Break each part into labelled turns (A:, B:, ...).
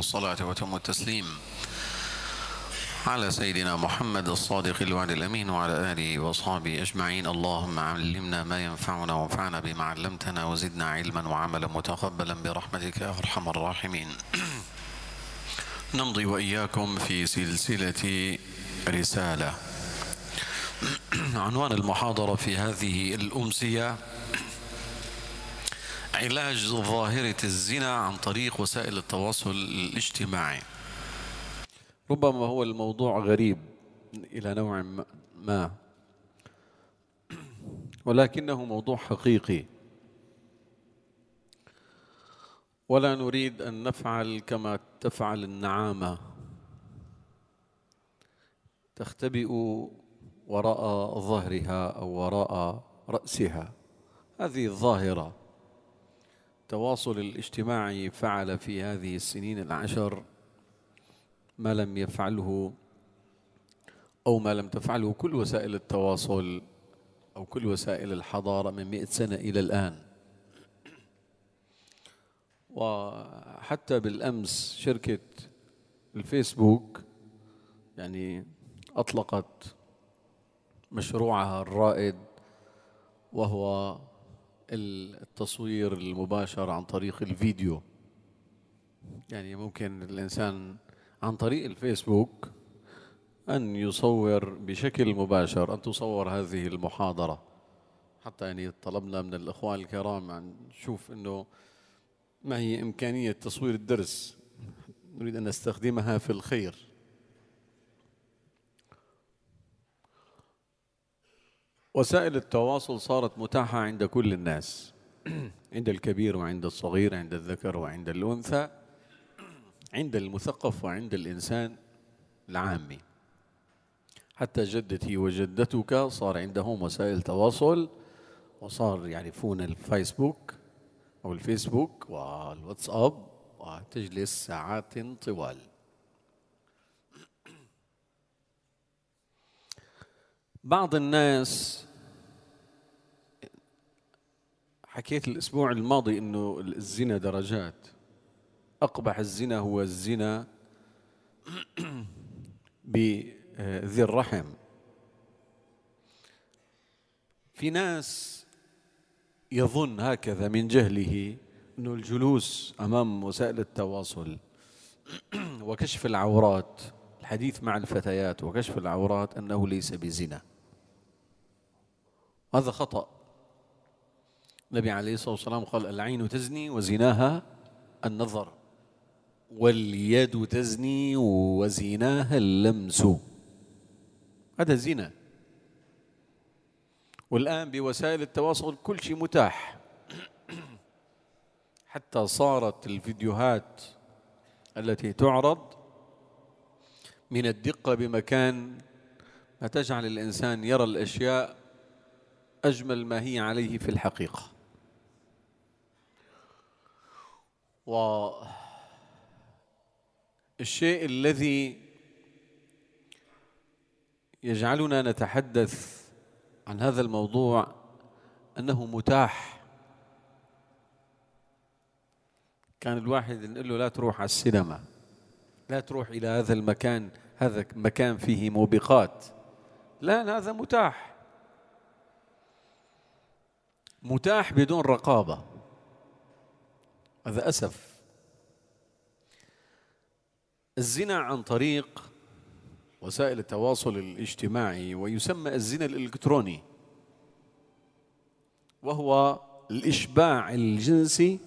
A: الصلاة وتم التسليم على سيدنا محمد الصادق الوعد الأمين وعلى آله وصحبه أجمعين اللهم علمنا ما ينفعنا وانفعنا بما علمتنا وزدنا علما وعملا متقبلا برحمتك يا أرحم الراحمين نمضي وإياكم في سلسلة رسالة عنوان المحاضرة في هذه الأمسية علاج ظاهرة الزنا عن طريق وسائل التواصل الاجتماعي ربما هو الموضوع غريب إلى نوع ما ولكنه موضوع حقيقي ولا نريد أن نفعل كما تفعل النعامة تختبئ وراء ظهرها أو وراء رأسها هذه الظاهرة التواصل الاجتماعي فعل في هذه السنين العشر ما لم يفعله أو ما لم تفعله كل وسائل التواصل أو كل وسائل الحضارة من مئة سنة إلى الآن وحتى بالأمس شركة الفيسبوك يعني أطلقت مشروعها الرائد وهو التصوير المباشر عن طريق الفيديو يعني ممكن الإنسان عن طريق الفيسبوك أن يصور بشكل مباشر أن تصور هذه المحاضرة حتى يعني طلبنا من الإخوان الكرام أن نشوف أنه ما هي إمكانية تصوير الدرس نريد أن نستخدمها في الخير وسائل التواصل صارت متاحة عند كل الناس عند الكبير وعند الصغير عند الذكر وعند الأنثى عند المثقف وعند الإنسان العامي حتى جدتي وجدتك صار عندهم وسائل تواصل وصار يعرفون الفيسبوك أو الفيسبوك والواتساب وتجلس ساعات طوال بعض الناس حكيت الأسبوع الماضي أنه الزنا درجات أقبح الزنا هو الزنا بذي الرحم في ناس يظن هكذا من جهله أنه الجلوس أمام وسائل التواصل وكشف العورات الحديث مع الفتيات وكشف العورات أنه ليس بزنا هذا خطأ النبي عليه الصلاة والسلام قال العين تزني وزناها النظر واليد تزني وزناها اللمس هذا زنا والآن بوسائل التواصل كل شيء متاح حتى صارت الفيديوهات التي تعرض من الدقة بمكان ما تجعل الإنسان يرى الأشياء أجمل ما هي عليه في الحقيقة والشيء الذي يجعلنا نتحدث عن هذا الموضوع أنه متاح كان الواحد نقول له لا تروح على السينما لا تروح إلى هذا المكان هذا مكان فيه موبقات لا هذا متاح متاح بدون رقابة هذا أسف الزنا عن طريق وسائل التواصل الاجتماعي ويسمى الزنا الإلكتروني وهو الإشباع الجنسي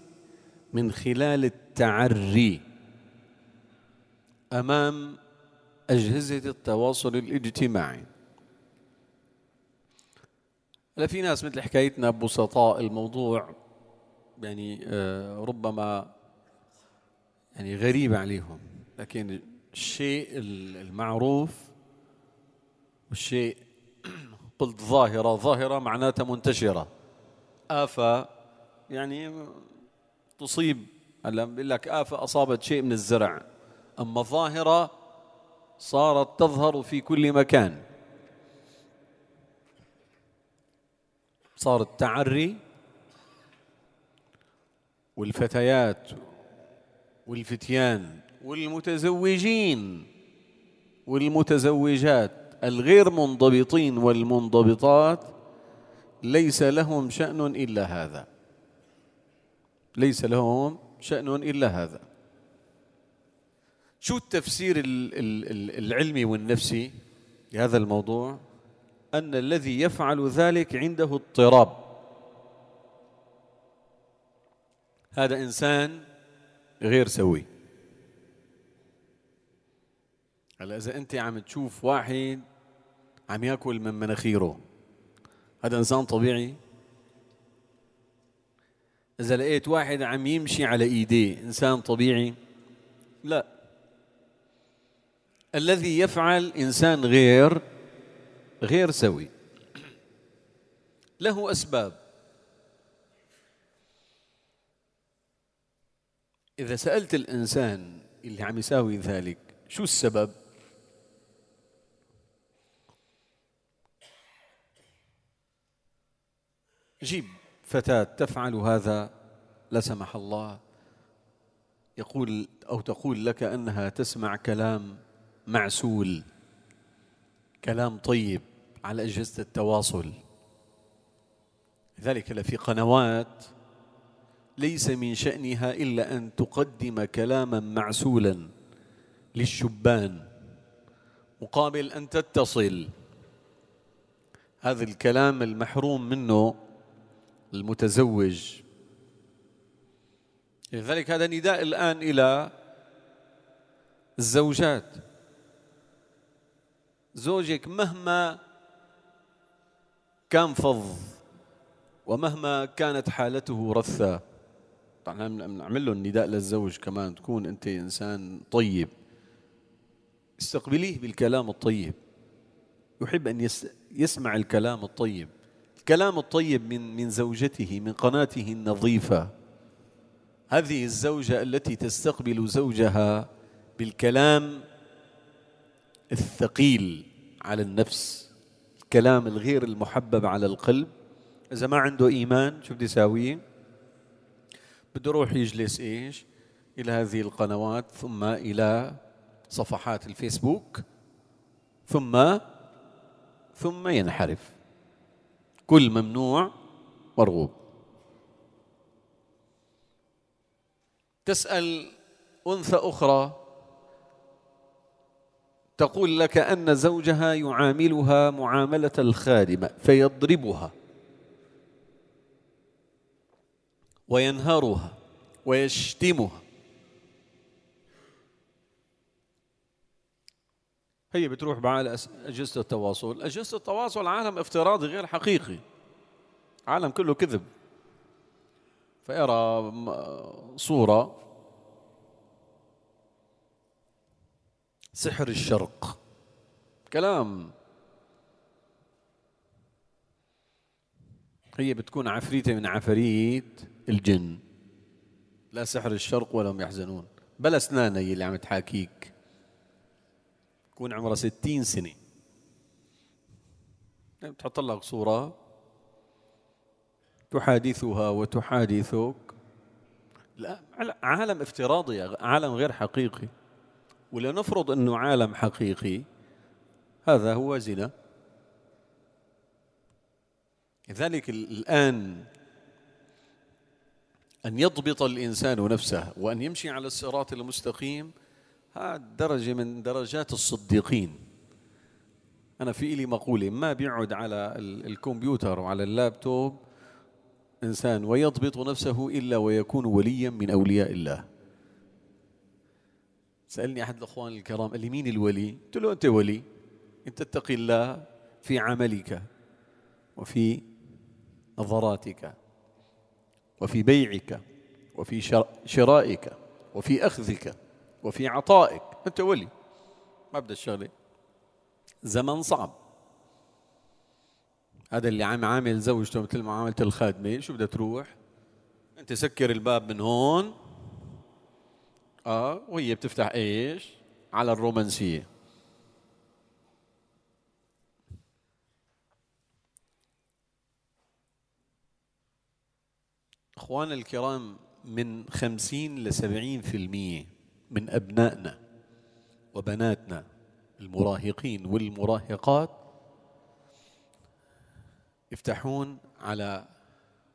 A: من خلال التعري أمام أجهزة التواصل الاجتماعي هلا في ناس مثل حكايتنا بسطاء الموضوع يعني آه، ربما يعني غريب عليهم لكن الشيء المعروف والشيء قلت ظاهرة ظاهرة معناتها منتشرة آفة يعني تصيب هلا بقول لك آفة أصابت شيء من الزرع أما ظاهرة صارت تظهر في كل مكان صار التعري والفتيات والفتيان والمتزوجين والمتزوجات الغير منضبطين والمنضبطات ليس لهم شأن إلا هذا ليس لهم شأن إلا هذا شو التفسير العلمي والنفسي لهذا الموضوع أن الذي يفعل ذلك عنده اضطراب هذا إنسان غير سوي هلا إذا أنت عم تشوف واحد عم ياكل من مناخيره هذا إنسان طبيعي إذا لقيت واحد عم يمشي على إيديه إنسان طبيعي لا الذي يفعل إنسان غير غير سوي له أسباب إذا سألت الإنسان اللي عم يساوي ذلك شو السبب جيب فتاة تفعل هذا لا سمح الله يقول أو تقول لك أنها تسمع كلام معسول كلام طيب على أجهزة التواصل لذلك في قنوات ليس من شأنها إلا أن تقدم كلاما معسولا للشبان مقابل أن تتصل هذا الكلام المحروم منه المتزوج لذلك هذا نداء الآن إلى الزوجات زوجك مهما كان فظ ومهما كانت حالته رثا طبعا بنعمل له النداء للزوج كمان تكون انت انسان طيب استقبليه بالكلام الطيب يحب ان يسمع الكلام الطيب الكلام الطيب من من زوجته من قناته النظيفه هذه الزوجه التي تستقبل زوجها بالكلام الثقيل على النفس الكلام الغير المحبب على القلب إذا ما عنده إيمان شو بدي يساوي بده يروح يجلس إيش؟ إلى هذه القنوات ثم إلى صفحات الفيسبوك ثم ثم ينحرف كل ممنوع مرغوب تسأل أنثى أخرى تقول لك أن زوجها يعاملها معاملة الخادمة فيضربها وينهارها ويشتمها هي بتروح على أجهزة التواصل أجهزة التواصل عالم افتراضي غير حقيقي عالم كله كذب فيرى صورة سحر الشرق كلام هي بتكون عفريتة من عفريت الجن لا سحر الشرق ولا هم يحزنون بلا أسنانها هي اللي عم تحاكيك تكون عمرها ستين سنة يعني بتحط لك صورة تحادثها وتحادثك لا عالم افتراضي عالم غير حقيقي ولنفرض أنه عالم حقيقي هذا هو زنا لذلك الآن أن يضبط الإنسان نفسه وأن يمشي على الصراط المستقيم هذا درجة من درجات الصديقين أنا في إلي مقولة ما بيقعد على الكمبيوتر وعلى اللابتوب إنسان ويضبط نفسه إلا ويكون وليا من أولياء الله سالني احد الاخوان الكرام قال لي مين الولي؟ قلت له انت ولي ان تتقي الله في عملك وفي نظراتك وفي بيعك وفي شرائك وفي اخذك وفي عطائك انت ولي ما بدها الشغله زمن صعب هذا اللي عم عامل زوجته مثل ما عملت الخادمه شو بدها تروح انت سكر الباب من هون اه وهي بتفتح ايش؟ على الرومانسيه اخوان الكرام من خمسين لسبعين في المية من أبنائنا وبناتنا المراهقين والمراهقات يفتحون على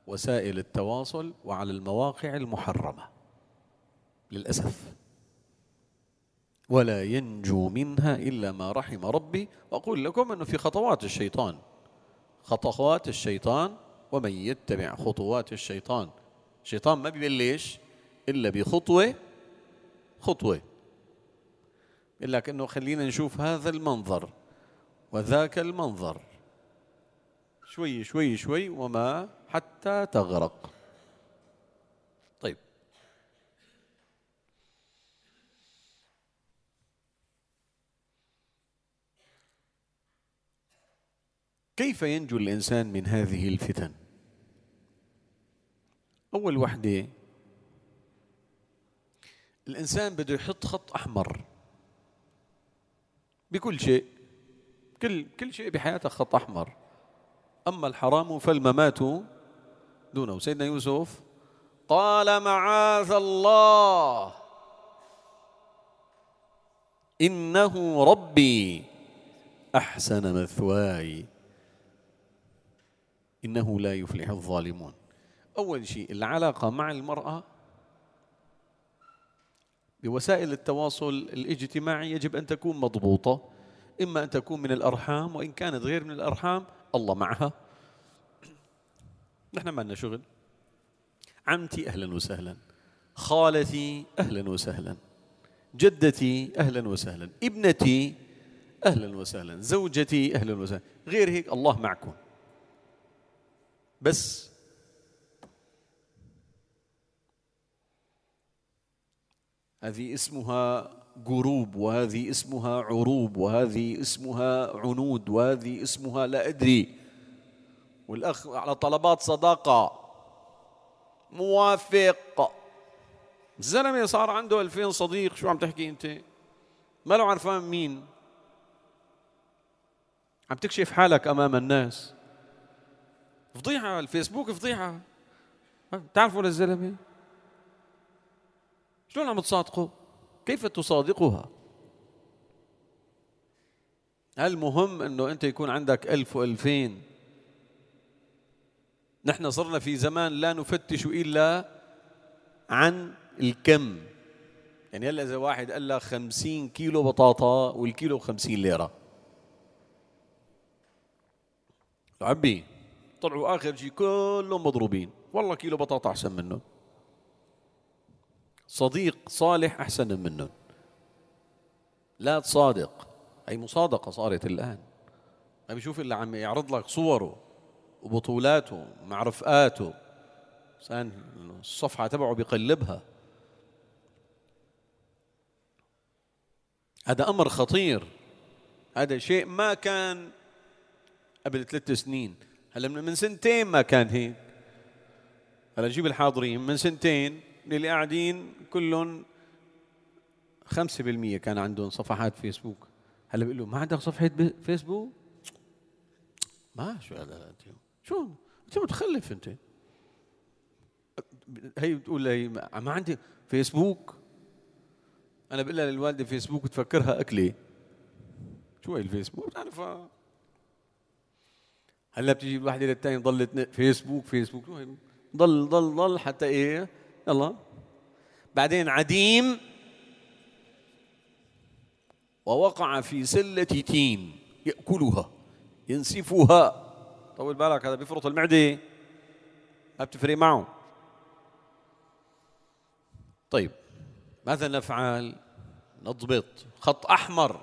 A: وسائل التواصل وعلى المواقع المحرمه للأسف ولا ينجو منها إلا ما رحم ربي وأقول لكم أنه في خطوات الشيطان خطوات الشيطان ومن يتبع خطوات الشيطان الشيطان ما بيبلش إلا بخطوة خطوة يقول لك أنه خلينا نشوف هذا المنظر وذاك المنظر شوي شوي شوي وما حتى تغرق كيف ينجو الإنسان من هذه الفتن؟ أول وحدة الإنسان بده يحط خط أحمر بكل شيء كل كل شيء بحياتك خط أحمر أما الحرام فالممات دونه سيدنا يوسف قال معاذ الله إنه ربي أحسن مثواي إنه لا يفلح الظالمون أول شيء العلاقة مع المرأة بوسائل التواصل الاجتماعي يجب أن تكون مضبوطة إما أن تكون من الأرحام وإن كانت غير من الأرحام الله معها نحن ما لنا شغل عمتي أهلا وسهلا خالتي أهلا وسهلا جدتي أهلا وسهلا ابنتي أهلا وسهلا زوجتي أهلا وسهلا غير هيك الله معكم بس هذه اسمها جروب وهذه اسمها عروب وهذه اسمها عنود وهذه اسمها لا أدري والأخ على طلبات صداقة موافق الزلمة صار عنده 2000 صديق شو عم تحكي أنت ما لو عرفان مين عم تكشف حالك أمام الناس فضيحه الفيسبوك فضيحه تعرفوا للزلمه شلون عم تصادقوا كيف تصادقها هل مهم انه انت يكون عندك ألف وألفين نحن صرنا في زمان لا نفتش إلا عن الكم يعني هلا إذا واحد قال لك 50 كيلو بطاطا والكيلو 50 ليرة عبي طلعوا اخر شيء كلهم مضروبين والله كيلو بطاطا احسن منهم صديق صالح احسن منهم لا تصادق هي مصادقه صارت الان ما بشوف الا عم يعرض لك صوره وبطولاته مع رفقاته سان الصفحه تبعه بيقلبها هذا امر خطير هذا شيء ما كان قبل ثلاث سنين هلا من سنتين ما كان هيك هلا نجيب الحاضرين من سنتين اللي قاعدين كلهم 5% كان عندهم صفحات فيسبوك هلا بيقول له ما عندك صفحه فيسبوك؟ ما شو هذا انت شو انت متخلف انت هي بتقول لي ما عندي فيسبوك انا بقول لها للوالده فيسبوك بتفكرها اكله شو هي الفيسبوك بتعرفها هلا بتيجي الواحده للثانيه ضل فيسبوك فيسبوك ضل ضل ضل حتى ايه يلا بعدين عديم ووقع في سله تين ياكلها ينسفها طول بالك هذا بيفرط المعده ما بتفرق معه طيب ماذا نفعل نضبط خط احمر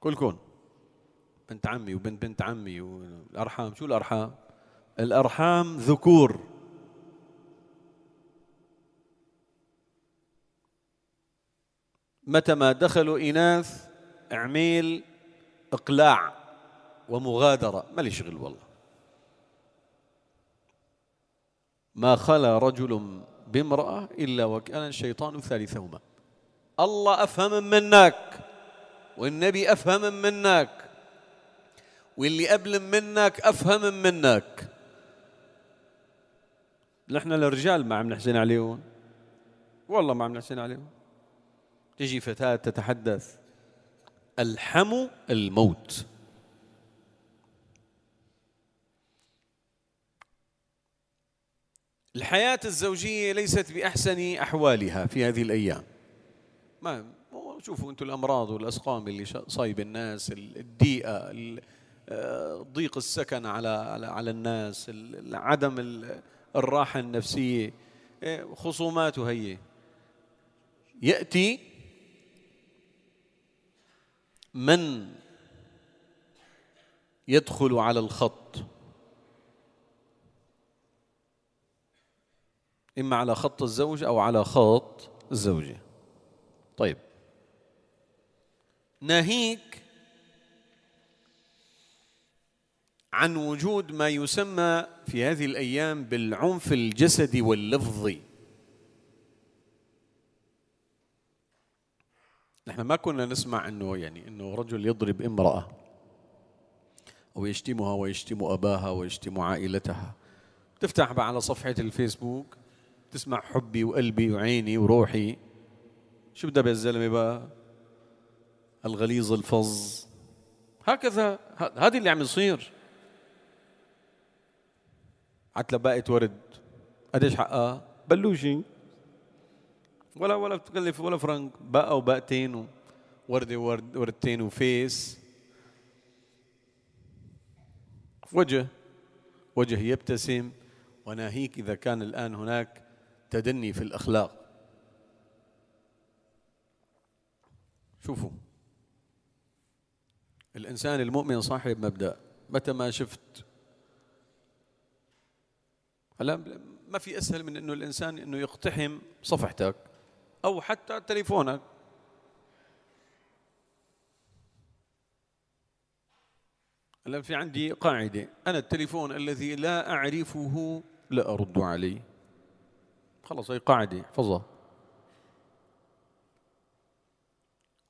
A: كلكم بنت عمي وبنت بنت عمي والارحام شو الارحام الارحام ذكور متى ما دخلوا اناث اعمل اقلاع ومغادره ما لي شغل والله ما خلا رجل بامراه الا وكان الشيطان ثالثهما الله افهم منك والنبي افهم منك واللي قبل منك أفهم منك نحن الرجال ما عم نحزن عليهم والله ما عم نحزن عليهم تجي فتاة تتحدث الحم الموت الحياة الزوجية ليست بأحسن أحوالها في هذه الأيام ما شوفوا أنتم الأمراض والأسقام اللي صايب الناس الضيقة ضيق السكن على على الناس عدم الراحه النفسيه إيه، خصومات هي ياتي من يدخل على الخط اما على خط الزوج او على خط الزوجه طيب ناهيك عن وجود ما يسمى في هذه الايام بالعنف الجسدي واللفظي نحن ما كنا نسمع انه يعني انه رجل يضرب امراه ويشتمها ويشتم اباها ويشتم عائلتها تفتح بقى على صفحه الفيسبوك تسمع حبي وقلبي وعيني وروحي شو بدها بالزلمه بقى الغليظ الفظ هكذا هذا اللي عم يصير عتلبقت ورد قديش حقها؟ بلوشي ولا ولا بتكلف ولا فرنك بقى وبقتين ورده ورد وردتين وفيس وجه وجه يبتسم وناهيك إذا كان الآن هناك تدني في الأخلاق شوفوا الإنسان المؤمن صاحب مبدأ متى ما شفت هلا ما في اسهل من انه الانسان انه يقتحم صفحتك او حتى تليفونك هلا في عندي قاعده انا التليفون الذي لا اعرفه لا ارد عليه خلص هي قاعده احفظها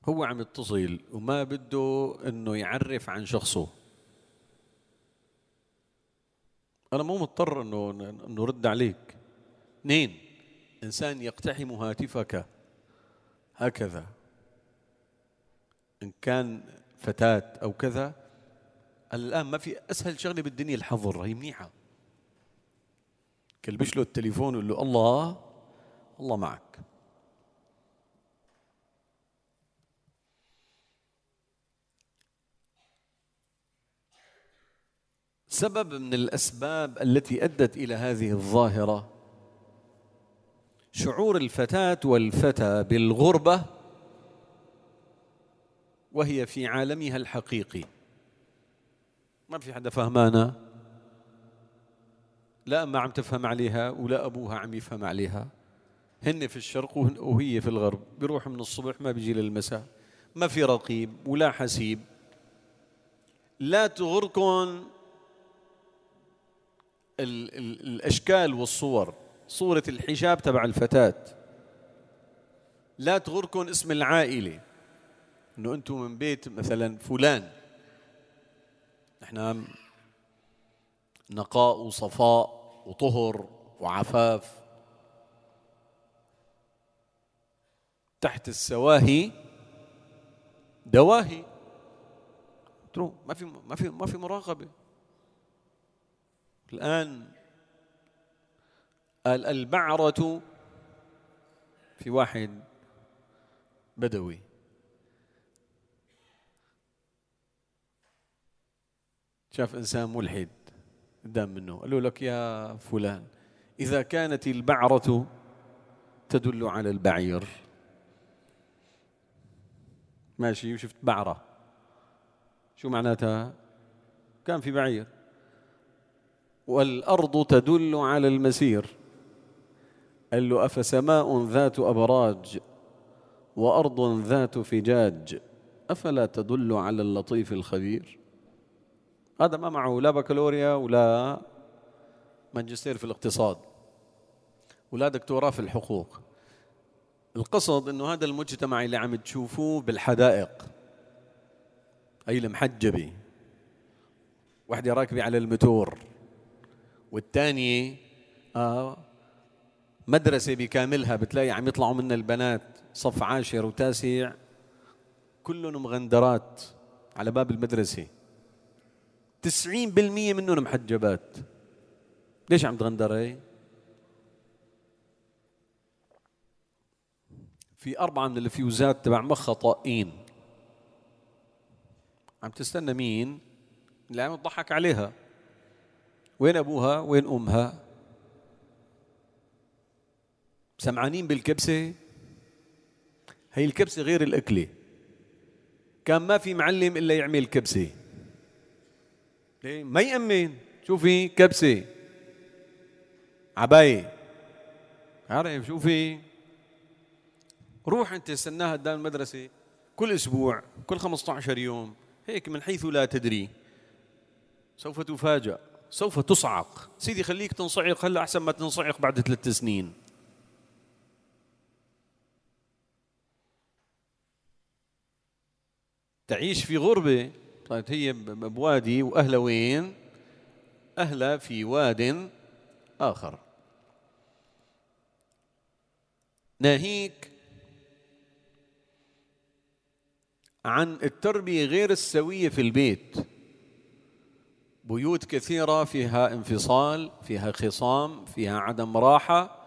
A: هو عم يتصل وما بده انه يعرف عن شخصه انا مو مضطر انه انه عليك اثنين انسان يقتحم هاتفك هكذا ان كان فتاه او كذا الان ما في اسهل شغله بالدنيا الحظر هي منيحه كلبش له التليفون وقول له الله الله معك سبب من الاسباب التي ادت الى هذه الظاهره شعور الفتاه والفتى بالغربه وهي في عالمها الحقيقي ما في حدا فهمانه لا اما عم تفهم عليها ولا أبوها عم يفهم عليها هن في الشرق وهي في الغرب بيروح من الصبح ما بيجي للمساء ما في رقيب ولا حسيب لا تغركن الـ الـ الأشكال والصور صورة الحجاب تبع الفتاة لا تغركم اسم العائلة انه انتم من بيت مثلا فلان نحن نقاء وصفاء وطهر وعفاف تحت السواهي دواهي ما في ما في ما في مراقبه الآن البعرة في واحد بدوي شاف إنسان ملحد قدام منه قال له لك يا فلان إذا كانت البعرة تدل على البعير ماشي وشفت بعرة شو معناتها كان في بعير والأرض تدل على المسير قال له أفسماء ذات أبراج وأرض ذات فجاج أفلا تدل على اللطيف الخبير هذا ما معه لا بكالوريا ولا ماجستير في الاقتصاد ولا دكتوراه في الحقوق القصد انه هذا المجتمع اللي عم تشوفوه بالحدائق اي المحجبه وحده راكبه على المتور والثانية آه مدرسة بكاملها بتلاقي عم يطلعوا منا البنات صف عاشر وتاسع كلهم مغندرات على باب المدرسة 90% منهم محجبات ليش عم تغندر هي؟ في أربعة من الفيوزات تبع مخها طاقين عم تستنى مين؟ اللي عم تضحك عليها وين أبوها وين أمها سمعانين بالكبسة هي الكبسة غير الأكلة كان ما في معلم إلا يعمل كبسة ما يأمن شوفي كبسة عباية عارف شوفي روح أنت استناها قدام المدرسة كل أسبوع كل 15 يوم هيك من حيث لا تدري سوف تفاجأ سوف تصعق سيدي خليك تنصعق هلا أحسن ما تنصعق بعد ثلاث سنين تعيش في غربة طيب هي بوادي وأهلها وين أهلها في واد آخر ناهيك عن التربية غير السوية في البيت بيوت كثيرة فيها انفصال فيها خصام فيها عدم راحة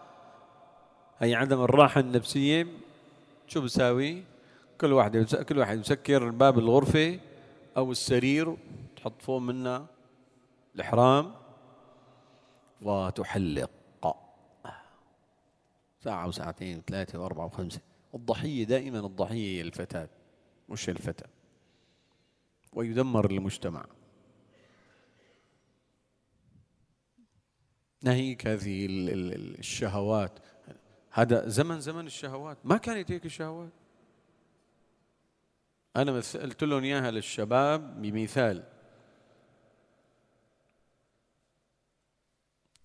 A: أي عدم الراحة النفسية شو بساوي كل واحد كل واحد يسكر باب الغرفة أو السرير تحط فوق منه الإحرام وتحلق ساعة وساعتين وثلاثة وأربعة وخمسة الضحية دائما الضحية هي الفتاة مش الفتى ويدمر المجتمع ناهيك هذه الشهوات هذا زمن زمن الشهوات ما كانت هيك الشهوات أنا مثلت لهم إياها للشباب بمثال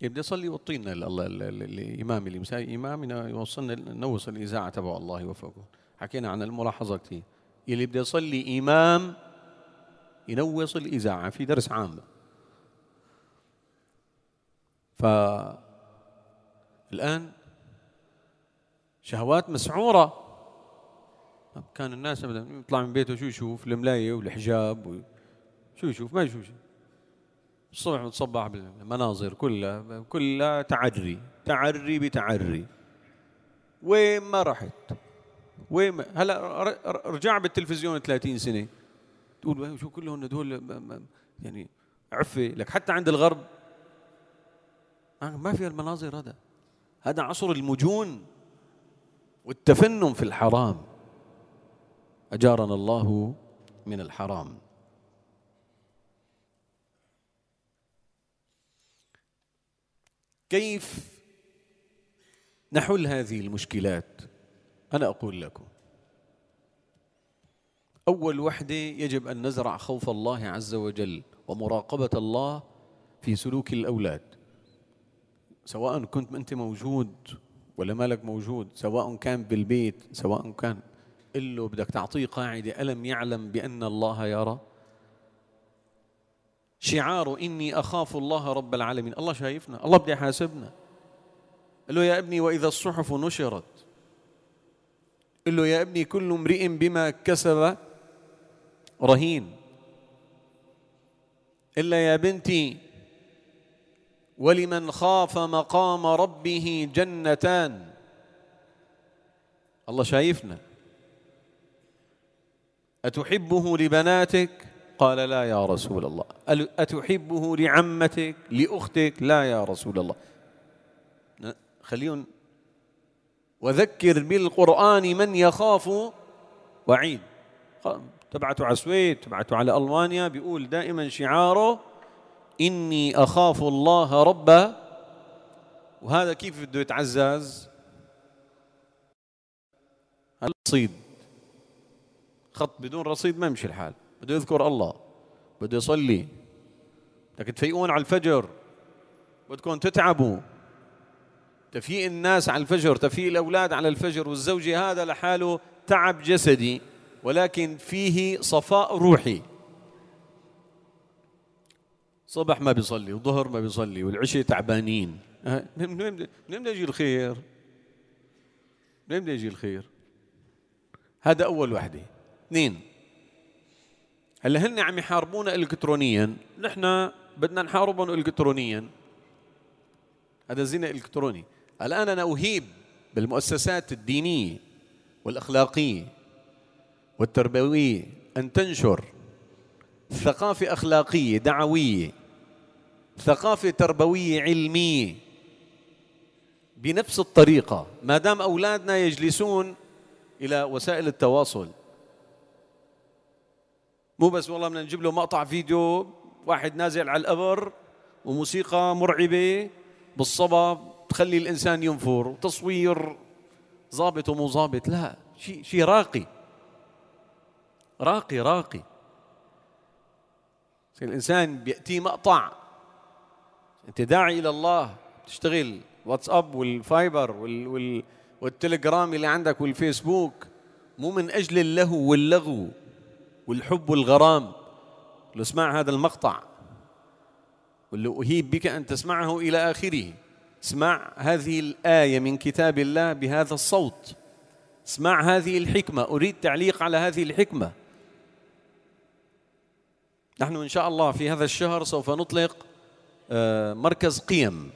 A: بدي اصلي وطينا الله الامام اللي مساي امامنا يوصلنا نوصل الاذاعه تبع الله يوفقه حكينا عن الملاحظه كثير اللي بده يصلي امام ينوص الاذاعه في درس عام فالآن شهوات مسعورة كان الناس أبدا يطلع من بيته شو يشوف الملاية والحجاب شو يشوف ما يشوف شيء الصبح متصبح بالمناظر كلها كلها تعري تعري بتعري وين ما رحت وين ما هلا رجع بالتلفزيون 30 سنه تقول شو كلهم هدول يعني عفه لك حتى عند الغرب آه، ما في المناظر هذا هذا عصر المجون والتفنن في الحرام أجارنا الله من الحرام كيف نحل هذه المشكلات أنا أقول لكم أول وحدة يجب أن نزرع خوف الله عز وجل ومراقبة الله في سلوك الأولاد سواء كنت أنت موجود ولا مالك موجود سواء كان بالبيت سواء كان له بدك تعطيه قاعدة ألم يعلم بأن الله يرى شعار إني أخاف الله رب العالمين الله شايفنا الله بده يحاسبنا قال له يا ابني وإذا الصحف نشرت قال له يا ابني كل امرئ بما كسب رهين إلا يا بنتي ولمن خاف مقام ربه جنتان الله شايفنا أتحبه لبناتك قال لا يا رسول الله أتحبه لعمتك لأختك لا يا رسول الله خليهم وذكر بالقرآن من يخاف وعيد تبعته على السويد تبعته على ألمانيا بيقول دائما شعاره إني أخاف الله ربا وهذا كيف بده يتعزز الرصيد خط بدون رصيد ما يمشي الحال بده يذكر الله بده يصلي بدك تفيقون على الفجر بدكم تتعبوا تفيق الناس على الفجر تفيق الأولاد على الفجر والزوجة هذا لحاله تعب جسدي ولكن فيه صفاء روحي صبح ما بيصلي وظهر ما بيصلي والعشاء تعبانين أه، منين منين يجي الخير؟ منين يجي الخير؟ هذا اول وحده اثنين هلا هن عم يحاربونا الكترونيا نحن بدنا نحاربهم الكترونيا هذا زنا الكتروني الان انا اهيب بالمؤسسات الدينيه والاخلاقيه والتربويه ان تنشر ثقافه اخلاقيه دعويه ثقافة تربوية علمية بنفس الطريقة ما دام أولادنا يجلسون إلى وسائل التواصل مو بس والله بدنا نجيب له مقطع فيديو واحد نازل على القبر وموسيقى مرعبة بالصبا تخلي الإنسان ينفر وتصوير ظابط ومو ظابط لا شيء شيء راقي راقي راقي الإنسان بيأتيه مقطع انت داعي الى الله تشتغل واتساب والفايبر وال وال والتليجرام اللي عندك والفيسبوك مو من اجل اللهو واللغو والحب والغرام لو اسمع هذا المقطع واللي اهيب بك ان تسمعه الى اخره اسمع هذه الايه من كتاب الله بهذا الصوت اسمع هذه الحكمه اريد تعليق على هذه الحكمه نحن ان شاء الله في هذا الشهر سوف نطلق آه، مركز قيم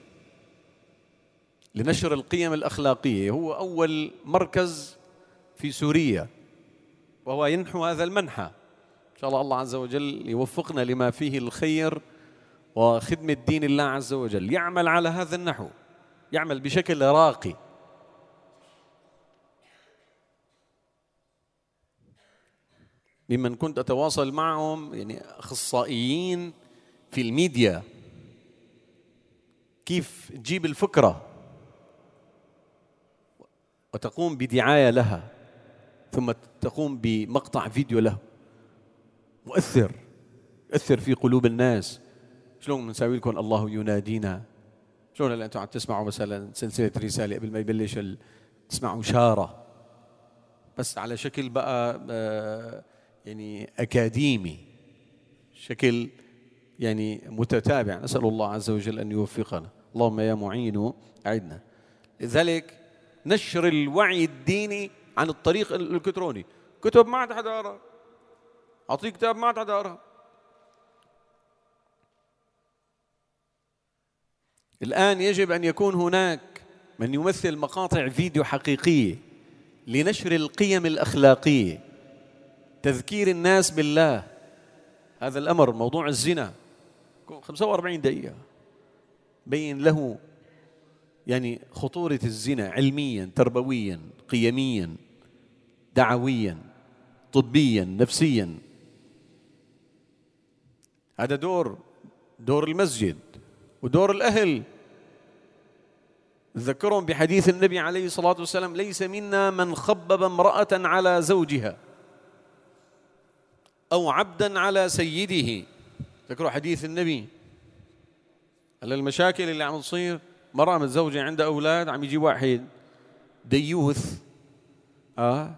A: لنشر القيم الأخلاقية هو أول مركز في سوريا وهو ينحو هذا المنحى إن شاء الله الله عز وجل يوفقنا لما فيه الخير وخدمة دين الله عز وجل يعمل على هذا النحو يعمل بشكل راقي ممن كنت أتواصل معهم يعني أخصائيين في الميديا كيف تجيب الفكرة وتقوم بدعاية لها ثم تقوم بمقطع فيديو له مؤثر يؤثر في قلوب الناس شلون بنساوي لكم الله ينادينا شلون اللي انتم عم تسمعوا مثلا سلسله رساله قبل ما يبلش تسمعوا شاره بس على شكل بقى آه، يعني اكاديمي شكل يعني متتابع نسال الله عز وجل ان يوفقنا اللهم يا معين أعدنا لذلك نشر الوعي الديني عن الطريق الإلكتروني كتب ما حدا أقرأ أعطيك كتاب ما حدا أقرأ الآن يجب أن يكون هناك من يمثل مقاطع فيديو حقيقية لنشر القيم الأخلاقية تذكير الناس بالله هذا الأمر موضوع الزنا 45 دقيقة بين له يعني خطورة الزنا علميا تربويا قيميا دعويا طبيا نفسيا هذا دور دور المسجد ودور الأهل ذكرهم بحديث النبي عليه الصلاة والسلام ليس منا من خبب امرأة على زوجها أو عبدا على سيده ذكروا حديث النبي هلا المشاكل اللي عم تصير مرأة متزوجة عندها أولاد عم يجي واحد ديوث آه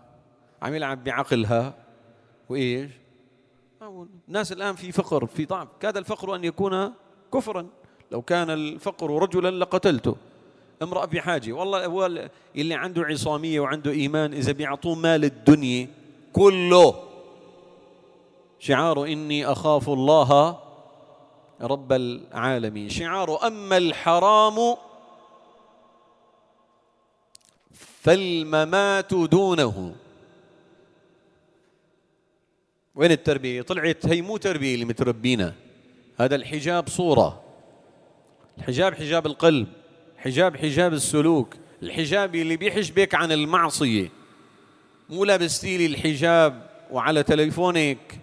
A: عم يلعب بعقلها وإيش آه، الناس الآن في فقر في ضعف كاد الفقر أن يكون كفرا لو كان الفقر رجلا لقتلته امرأة بحاجة والله هو اللي عنده عصامية وعنده إيمان إذا بيعطوه مال الدنيا كله شعاره إني أخاف الله رب العالمين شعار أما الحرام فالممات دونه وين التربية طلعت هي مو تربية اللي متربينا هذا الحجاب صورة الحجاب حجاب القلب حجاب حجاب السلوك الحجاب اللي بيحجبك عن المعصية مو لابستيلي الحجاب وعلى تليفونك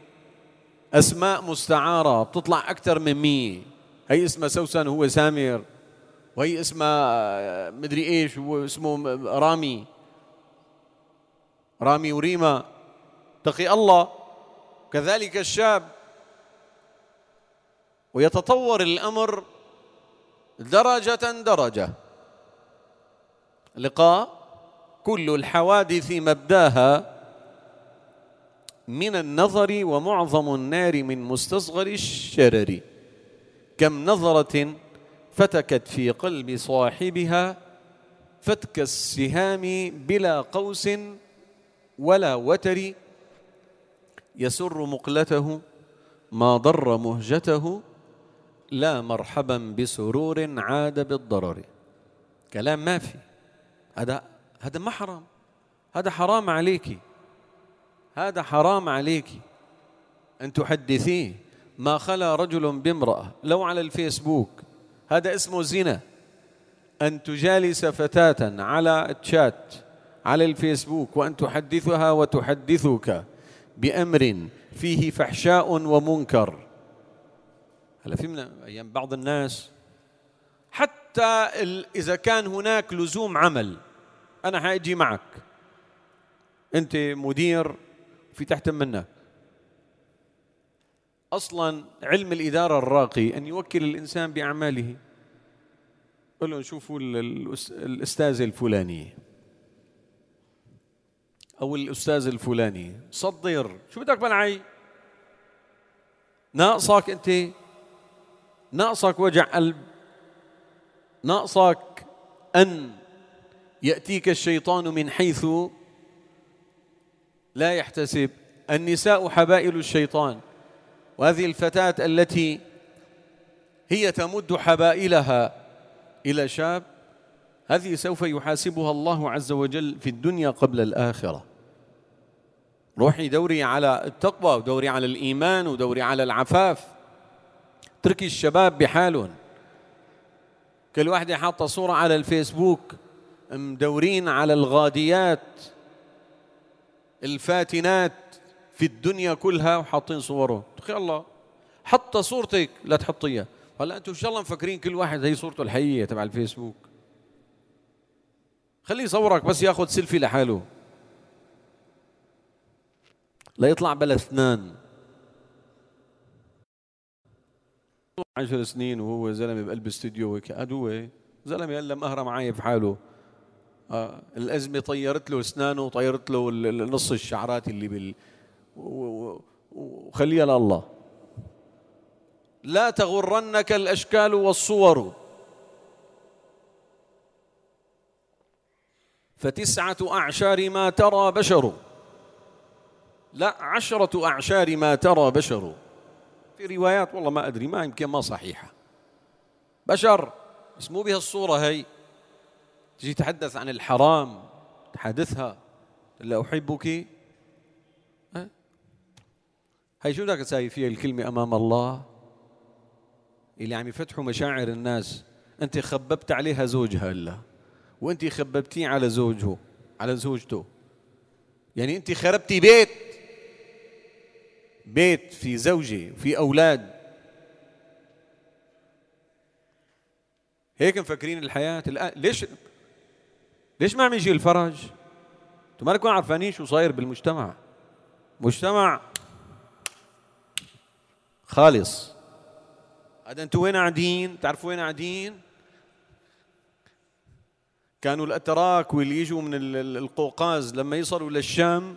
A: أسماء مستعارة بتطلع أكثر من 100 هي اسمها سوسن هو سامر وهي اسمها آه، مدري ايش هو اسمه رامي رامي وريما تقي الله كذلك الشاب ويتطور الامر درجة درجة لقاء كل الحوادث مبداها من النظر ومعظم النار من مستصغر الشرر كم نظرة فتكت في قلب صاحبها فتك السهام بلا قوس ولا وتر يسر مقلته ما ضر مهجته لا مرحبا بسرور عاد بالضرر كلام ما في هذا هذا ما حرام هذا حرام عليكِ هذا حرام عليك أن تحدثيه ما خلا رجل بامرأة لو على الفيسبوك هذا اسمه زنا أن تجالس فتاة على الشات على الفيسبوك وأن تحدثها وتحدثك بأمر فيه فحشاء ومنكر هلا في من أيام بعض الناس حتى إذا كان هناك لزوم عمل أنا حأجي معك أنت مدير في تحت منه أصلا علم الإدارة الراقي أن يوكل الإنسان بأعماله قل له شوفوا الأستاذ الفلاني أو الأستاذ الفلاني صدر شو بدك بنعي ناقصك أنت ناقصك وجع قلب ناقصك أن يأتيك الشيطان من حيث لا يحتسب النساء حبائل الشيطان وهذه الفتاة التي هي تمد حبائلها إلى شاب هذه سوف يحاسبها الله عز وجل في الدنيا قبل الآخرة روحي دوري على التقوى ودوري على الإيمان ودوري على العفاف تركي الشباب بحالهم كل واحدة حاطة صورة على الفيسبوك مدورين على الغاديات الفاتنات في الدنيا كلها وحاطين صورهم تخيل الله حتى صورتك لا تحطيها هلا انتم ان شاء الله مفكرين كل واحد هي صورته الحقيقيه تبع الفيسبوك خليه يصورك بس ياخذ سيلفي لحاله لا يطلع بلا اثنان عشر سنين وهو زلمه بقلب استديو هيك ادوه زلمه هلا مهرة معي بحاله آه الازمه طيرت له اسنانه وطيرت له نص الشعرات اللي بال وخليها لله لا تغرنك الاشكال والصور فتسعة أعشار ما ترى بشر لا عشرة أعشار ما ترى بشر في روايات والله ما أدري ما يمكن ما صحيحة بشر بس مو بهالصورة هي تجي تحدث عن الحرام تحادثها لا أحبك هاي شو بدك تساوي فيها الكلمة أمام الله اللي عم يفتحوا مشاعر الناس أنت خببت عليها زوجها هلا وأنت خببتيه على زوجه على زوجته يعني أنت خربتي بيت بيت في زوجة وفي أولاد هيك مفكرين الحياة ليش ليش ما عم يجي الفرج؟ انتم مالكم عرفانين شو صاير بالمجتمع مجتمع خالص هذا انتم وين قاعدين؟ تعرفوا وين قاعدين؟ كانوا الاتراك واللي يجوا من القوقاز لما يصلوا للشام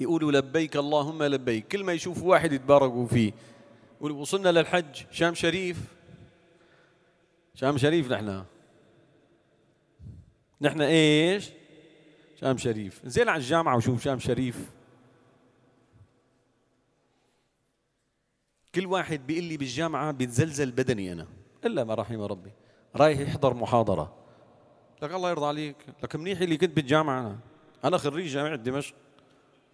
A: يقولوا لبيك اللهم لبيك، كل ما يشوفوا واحد يتباركوا فيه. وصلنا للحج شام شريف شام شريف نحن نحن ايش؟ شام شريف انزل على الجامعة وشوف شام شريف كل واحد بيقول لي بالجامعة بيتزلزل بدني أنا إلا ما رحم ربي رايح يحضر محاضرة لك الله يرضى عليك لك منيح اللي كنت بالجامعة أنا أنا خريج جامعة دمشق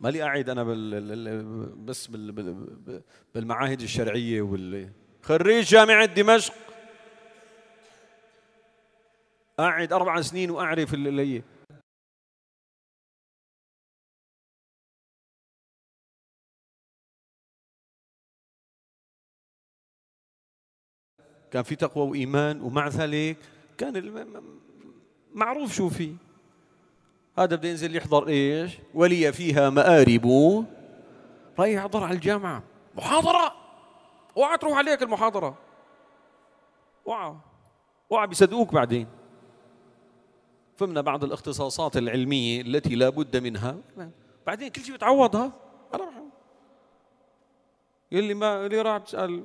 A: ما لي قاعد أنا بال... بس بال... بالمعاهد الشرعية وال خريج جامعة دمشق قاعد أربع سنين وأعرف اللي هي كان في تقوى وإيمان ومع ذلك كان معروف شو في هذا بده ينزل يحضر ايش؟ ولي فيها مآرب رايح يحضر على الجامعة محاضرة اوعى تروح عليك المحاضرة اوعى اوعى بيصدقوك بعدين فهمنا بعض الاختصاصات العلمية التي لا بد منها بعدين كل شيء بتعوضها على رح اللي ما اللي راح تسأل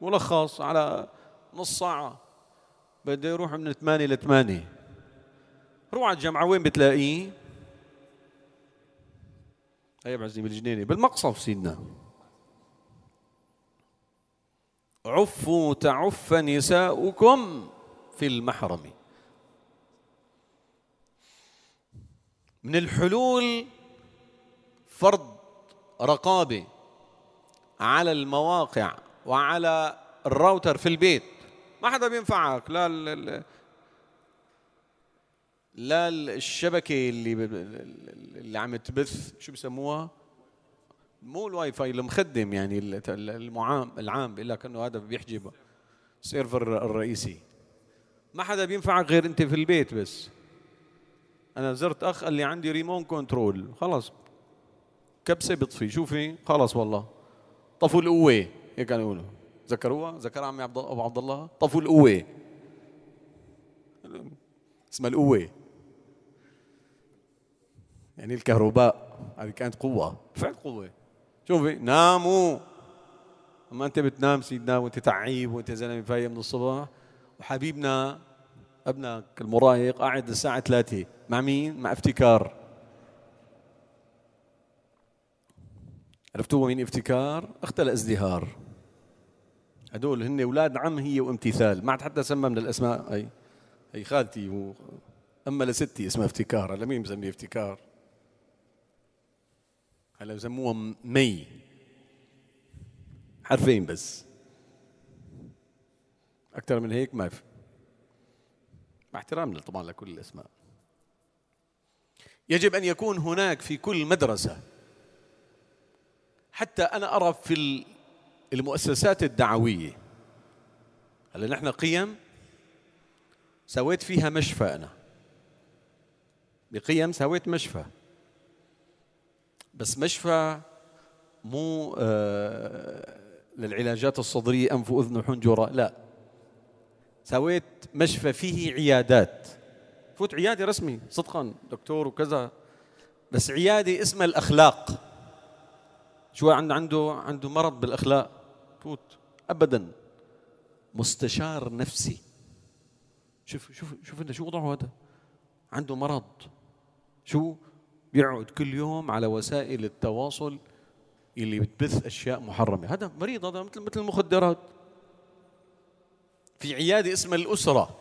A: ملخص على نص ساعة بده يروح من 8 ل 8 روح على الجامعة وين بتلاقيه؟ هي أيوة بعزني بالجنينة بالمقصف سيدنا عفوا تعف نساؤكم في المحرم من الحلول فرض رقابه على المواقع وعلى الراوتر في البيت ما حدا بينفعك لا لا لا الشبكه اللي اللي عم تبث شو بسموها مو الواي فاي المخدم يعني المعام العام بيقول لك انه هذا بيحجب السيرفر الرئيسي ما حدا بينفعك غير انت في البيت بس انا زرت اخ قال لي عندي ريمون كنترول خلاص كبسه بيطفي شوفي خلاص والله طفوا القوه هيك كانوا يقولوا ذكروها ذكر عمي عبد ابو عبد الله طفوا القوه اسمها القوه يعني الكهرباء هذه كانت قوه فعل قوه شوفي ناموا اما انت بتنام سيدنا وانت تعيب وانت زلمه فايق من الصبح وحبيبنا ابنك المراهق قاعد الساعة ثلاثة مع مين؟ مع افتكار عرفتوا مين افتكار؟ اختها الازدهار هدول هن اولاد عم هي وامتثال ما عاد حتى سمى من الاسماء هي هي خالتي و... اما لستي اسمها افتكار هلا مين مسميه افتكار؟ هلا بسموها مي حرفين بس اكثر من هيك ما في مع احترامنا طبعا لكل الاسماء يجب ان يكون هناك في كل مدرسه حتى انا ارى في المؤسسات الدعويه هلا نحن قيم سويت فيها مشفى انا بقيم سويت مشفى بس مشفى مو آه للعلاجات الصدريه انف واذن وحنجره لا سويت مشفى فيه عيادات فوت عيادة رسمي صدقا دكتور وكذا بس عيادة اسمها الأخلاق شو عنده عنده عنده مرض بالأخلاق فوت أبدا مستشار نفسي شوف شوف شوف انت شو وضعه هذا عنده مرض شو بيقعد كل يوم على وسائل التواصل اللي بتبث اشياء محرمه هذا مريض هذا مثل مثل المخدرات في عيادة اسمها الأسرة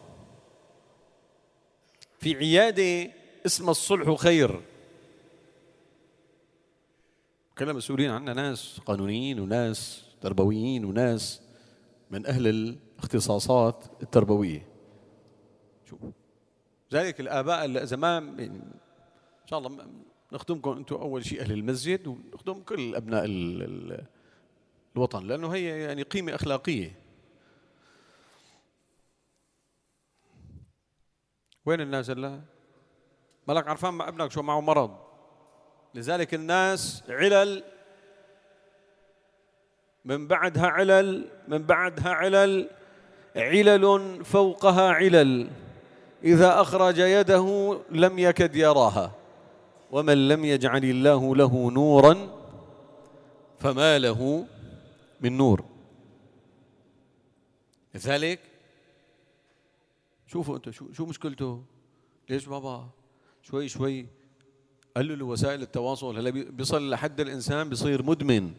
A: في عيادة اسمها الصلح خير كلنا مسؤولين عنا ناس قانونيين وناس تربويين وناس من أهل الاختصاصات التربوية شوف ذلك الآباء اللي إذا ما إن شاء الله نخدمكم أنتم أول شيء أهل المسجد ونخدم كل أبناء الوطن لأنه هي يعني قيمة أخلاقية وين الناس اللي مالك عرفان مع ابنك شو معه مرض لذلك الناس علل من بعدها علل من بعدها علل علل فوقها علل إذا أخرج يده لم يكد يراها ومن لم يجعل الله له نورا فما له من نور لذلك شوفوا انتم شو شو مشكلته؟ ليش بابا؟ شوي شوي شوي قللوا وسائل التواصل هلا بيصل لحد الانسان بيصير مدمن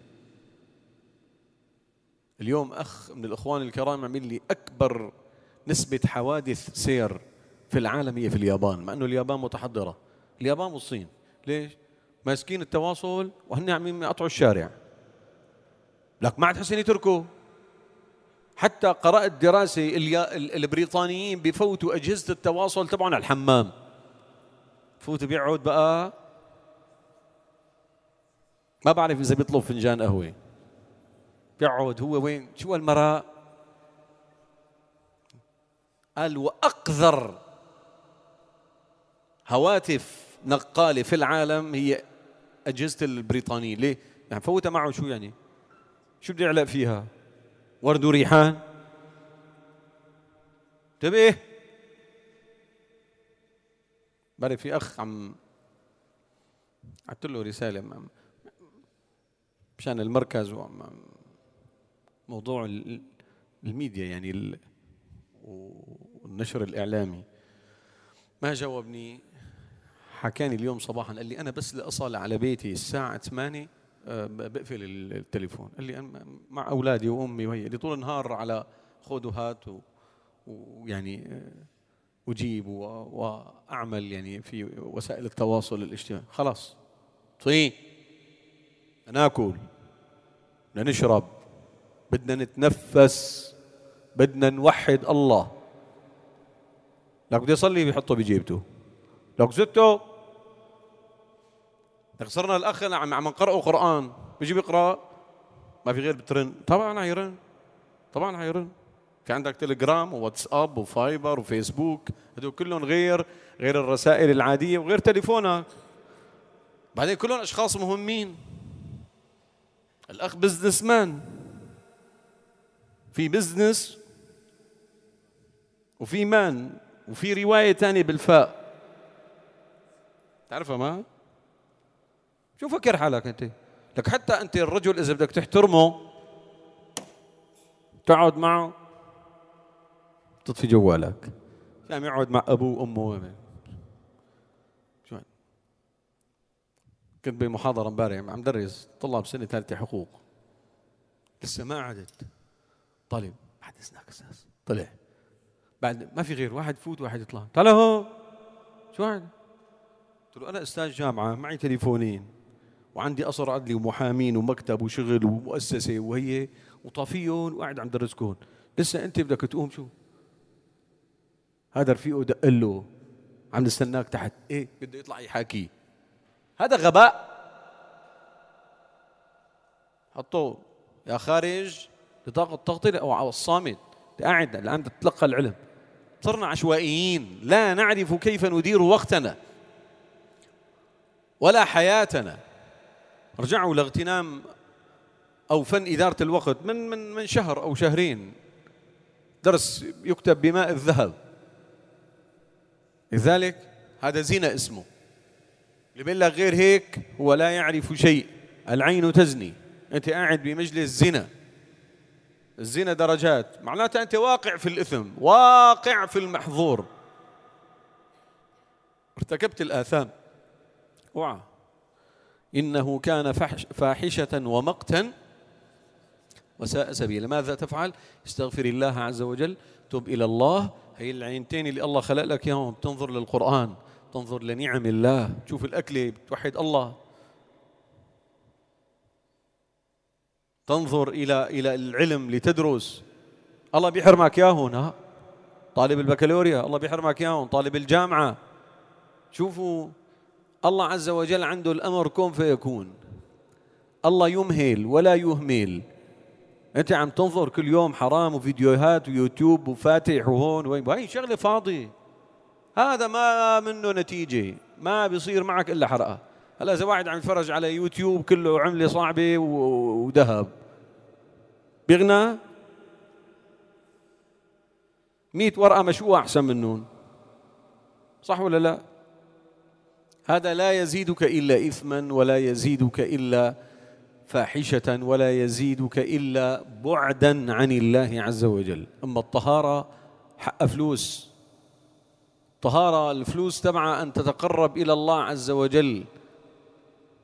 A: اليوم اخ من الاخوان الكرام عمل لي اكبر نسبه حوادث سير في العالم هي في اليابان مع انه اليابان متحضره اليابان والصين ليش ماسكين التواصل وهن عم يقطعوا الشارع لك ما عاد حسين يتركه حتى قرأت دراسة البريطانيين بفوتوا أجهزة التواصل تبعهم على الحمام فوتوا بيقعد بقى ما بعرف إذا بيطلب فنجان قهوة بيقعد هو وين شو المرأة قال وأقذر هواتف نقالة في العالم هي أجهزة البريطانيين ليه؟ يعني فوتها معه شو يعني؟ شو بده يعلق فيها؟ ورد وريحان انتبه بري في اخ عم عدت له رساله مشان المركز وموضوع الميديا يعني والنشر الاعلامي ما جاوبني حكاني اليوم صباحا قال لي انا بس لاصل على بيتي الساعه 8 آه، بقفل التليفون قال لي انا مع اولادي وامي وهي اللي طول النهار على خذ وهات ويعني آه، اجيب واعمل يعني في وسائل التواصل الاجتماعي خلاص طي ناكل بدنا نشرب بدنا نتنفس بدنا نوحد الله لك بده يصلي بيحطه بجيبته لك زدته خسرنا الاخ عم عم نقرأه قران بيجي بيقرا ما في غير بترن طبعا حيرن طبعا حيرن في عندك تليجرام وواتساب وفايبر وفيسبوك هدول كلهم غير غير الرسائل العاديه وغير تليفونك بعدين كلهم اشخاص مهمين الاخ بزنس مان في بزنس وفي مان وفي روايه ثانيه بالفاء تعرفها ما شو فكر حالك انت لك حتى انت الرجل اذا بدك تحترمه تقعد معه تطفي جوالك عم يقعد مع ابوه وامه شو كنت بمحاضره امبارح عم درس طلاب سنه ثالثه حقوق لسه ما عدت طالب بعد اذنك استاذ طلع بعد ما في غير واحد فوت واحد يطلع تعال هون شو قاعد؟ قلت له انا استاذ جامعه معي تليفونين وعندي قصر عدلي ومحامين ومكتب وشغل ومؤسسة وهي وطافيهم وقاعد عم درسكم لسه أنت بدك تقوم شو هذا رفيقه دق له عم نستناك تحت ايه بده يطلع يحاكيه هذا غباء حطوه يا خارج نطاق التغطية أو على الصامت قاعد الآن تتلقى العلم صرنا عشوائيين لا نعرف كيف ندير وقتنا ولا حياتنا رجعوا لاغتنام أو فن إدارة الوقت من من من شهر أو شهرين درس يكتب بماء الذهب لذلك هذا زنا اسمه اللي بيقول لك غير هيك هو لا يعرف شيء العين تزني أنت قاعد بمجلس زنا الزنا درجات معناته أنت واقع في الإثم واقع في المحظور ارتكبت الآثام اوعى إنه كان فاحشة ومقتا وساء سبيلا ماذا تفعل استغفر الله عز وجل تب إلى الله هي العينتين اللي الله خلق لك اياهم تنظر للقرآن تنظر لنعم الله تشوف الأكلة توحد الله تنظر إلى إلى العلم لتدرس الله بيحرمك يا هنا طالب البكالوريا الله بيحرمك يا هون طالب الجامعة شوفوا الله عز وجل عنده الأمر كن فيكون الله يمهل ولا يهمل أنت عم تنظر كل يوم حرام وفيديوهات ويوتيوب وفاتح وهون وين وهي شغلة فاضية هذا ما منه نتيجة ما بيصير معك إلا حرقة هلا إذا واحد عم يتفرج على يوتيوب كله عملة صعبة وذهب بغنى 100 ورقة مشوقة أحسن منهم صح ولا لا؟ هذا لا يزيدك إلا إثما ولا يزيدك إلا فاحشة ولا يزيدك إلا بعدا عن الله عز وجل أما الطهارة حق فلوس طهارة الفلوس تبع أن تتقرب إلى الله عز وجل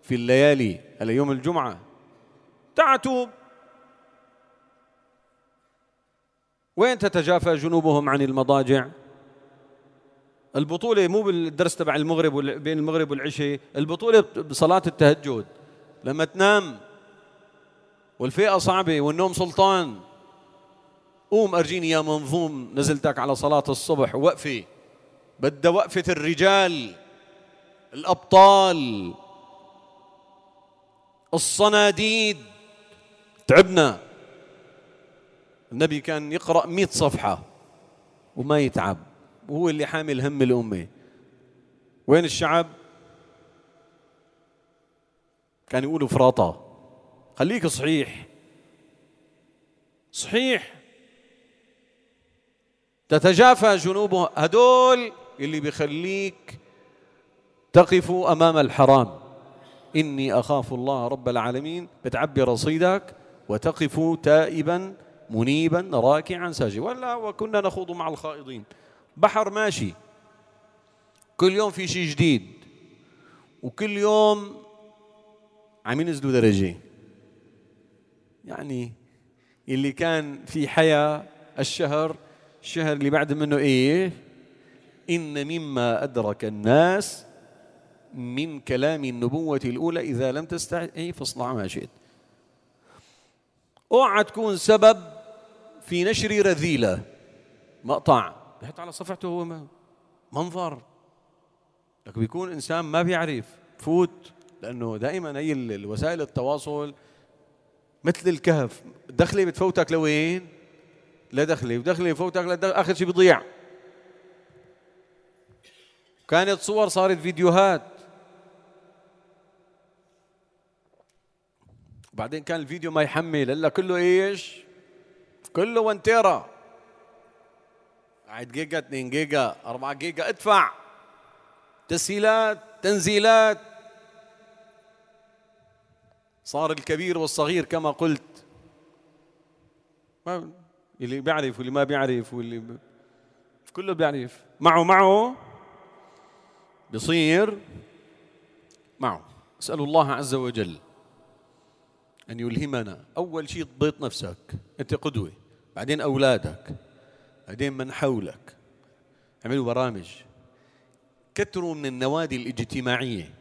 A: في الليالي على يوم الجمعة تعتوب وين تتجافى جنوبهم عن المضاجع البطوله مو بالدرس تبع المغرب بين المغرب والعشاء البطوله بصلاه التهجد لما تنام والفئه صعبه والنوم سلطان قوم ارجيني يا منظوم نزلتك على صلاه الصبح وقفه بدها وقفه الرجال الابطال الصناديد تعبنا النبي كان يقرا 100 صفحه وما يتعب وهو اللي حامل هم الأمة وين الشعب كان يقولوا فراطة خليك صحيح صحيح تتجافى جنوبه هدول اللي بيخليك تقف أمام الحرام إني أخاف الله رب العالمين بتعبي رصيدك وتقف تائبا منيبا راكعا ساجدا ولا وكنا نخوض مع الخائضين بحر ماشي كل يوم في شيء جديد وكل يوم عم ينزلوا درجة يعني اللي كان في حياة الشهر الشهر اللي بعد منه ايه إن مما أدرك الناس من كلام النبوة الأولى إذا لم تستعي فاصنع ما شئت اوعى تكون سبب في نشر رذيلة مقطع بيحط على صفحته هو منظر لك بيكون انسان ما بيعرف فوت لانه دائما هي الوسائل التواصل مثل الكهف دخلي بتفوتك لوين لا دخلي ودخلي بفوتك اخر شيء بيضيع كانت صور صارت فيديوهات بعدين كان الفيديو ما يحمل الا كله ايش كله 1 تيرا 1 جيجا 2 جيجا 4 جيجا ادفع تسهيلات تنزيلات صار الكبير والصغير كما قلت ما اللي بيعرف واللي ما بيعرف واللي ب... كله بيعرف معه معه بصير معه اسأل الله عز وجل أن يلهمنا أول شيء ضبط نفسك أنت قدوة بعدين أولادك بعدين من حولك اعملوا برامج كثروا من النوادي الاجتماعيه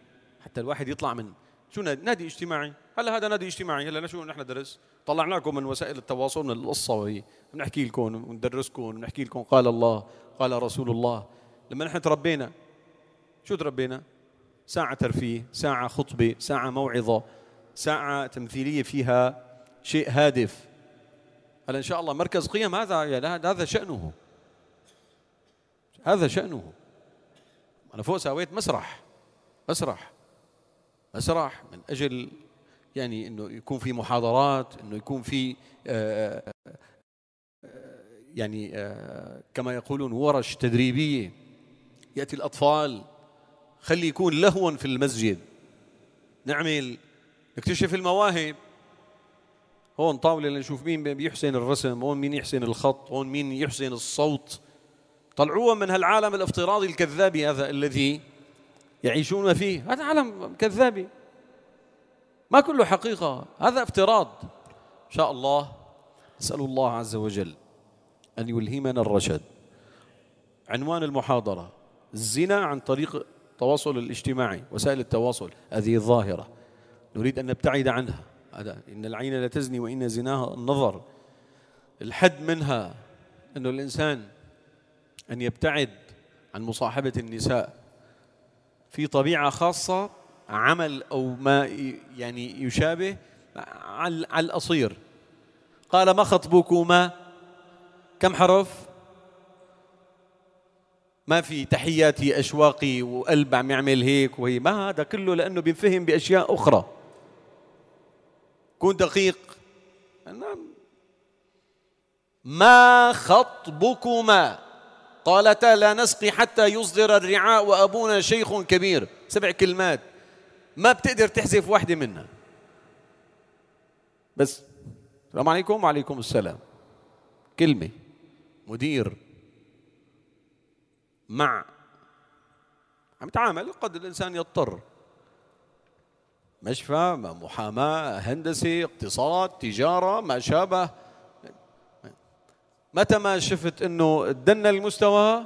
A: حتى الواحد يطلع من شو نادي, نادي اجتماعي هلا هذا نادي اجتماعي هلا شو نحن درس طلعناكم من وسائل التواصل من القصه وهي بنحكي لكم وندرسكم ونحكي لكم قال الله قال رسول الله لما نحن تربينا شو تربينا ساعة ترفيه ساعة خطبة ساعة موعظة ساعة تمثيلية فيها شيء هادف هلا إن شاء الله مركز قيم هذا هذا شأنه هذا شأنه أنا فوق سويت مسرح مسرح مسرح من أجل يعني أنه يكون في محاضرات أنه يكون في آه، آه، آه، يعني كما يقولون ورش تدريبية يأتي الأطفال خلي يكون لهوا في المسجد نعمل نكتشف المواهب هون طاوله لنشوف مين بيحسن الرسم هون مين يحسن الخط هون مين يحسن الصوت طلعوها من هالعالم الافتراضي الكذابي هذا الذي يعيشون فيه هذا عالم كذابي ما كله حقيقة هذا افتراض إن شاء الله نسأل الله عز وجل أن يلهمنا الرشد عنوان المحاضرة الزنا عن طريق التواصل الاجتماعي وسائل التواصل هذه الظاهرة نريد أن نبتعد عنها هذا إن العين لا تزني وإن زناها النظر الحد منها أنه الإنسان أن يبتعد عن مصاحبة النساء في طبيعة خاصة عمل أو ما يعني يشابه على الأصير قال ما خطبكما كم حرف ما في تحياتي أشواقي وقلب عم يعمل هيك وهي ما هذا كله لأنه بينفهم بأشياء أخرى كن دقيق نعم ما خطبكما قالتا لا نسقي حتى يصدر الرعاء وأبونا شيخ كبير سبع كلمات ما بتقدر تحذف واحدة منها بس السلام عليكم وعليكم السلام كلمة مدير مع عم يتعامل قد الإنسان يضطر مشفى محاماة هندسي اقتصاد تجارة ما شابه متى ما شفت انه دنا المستوى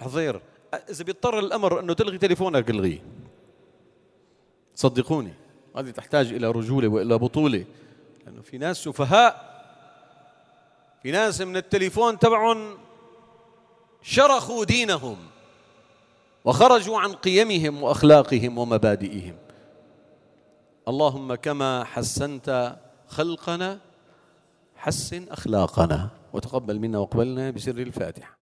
A: حظير اذا بيضطر الامر انه تلغي تليفونك الغيه صدقوني هذه تحتاج الى رجوله والى بطوله لانه في ناس سفهاء في ناس من التليفون تبعهم شرخوا دينهم وخرجوا عن قيمهم واخلاقهم ومبادئهم اللهم كما حسنت خلقنا حسن أخلاقنا وتقبل منا واقبلنا بسر الفاتحة